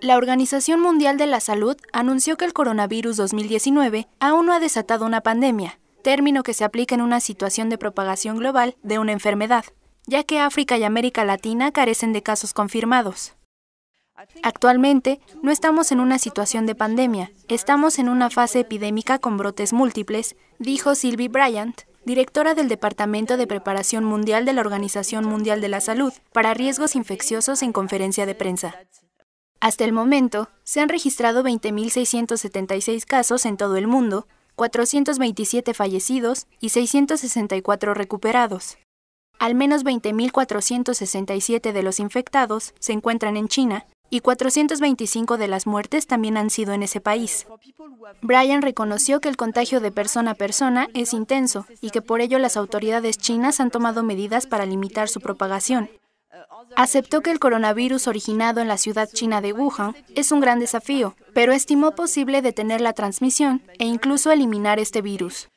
La Organización Mundial de la Salud anunció que el coronavirus 2019 aún no ha desatado una pandemia, término que se aplica en una situación de propagación global de una enfermedad, ya que África y América Latina carecen de casos confirmados. Actualmente, no estamos en una situación de pandemia, estamos en una fase epidémica con brotes múltiples, dijo Sylvie Bryant, directora del Departamento de Preparación Mundial de la Organización Mundial de la Salud para Riesgos Infecciosos en conferencia de prensa. Hasta el momento, se han registrado 20.676 casos en todo el mundo, 427 fallecidos y 664 recuperados. Al menos 20.467 de los infectados se encuentran en China y 425 de las muertes también han sido en ese país. Brian reconoció que el contagio de persona a persona es intenso y que por ello las autoridades chinas han tomado medidas para limitar su propagación. Aceptó que el coronavirus originado en la ciudad china de Wuhan es un gran desafío, pero estimó posible detener la transmisión e incluso eliminar este virus.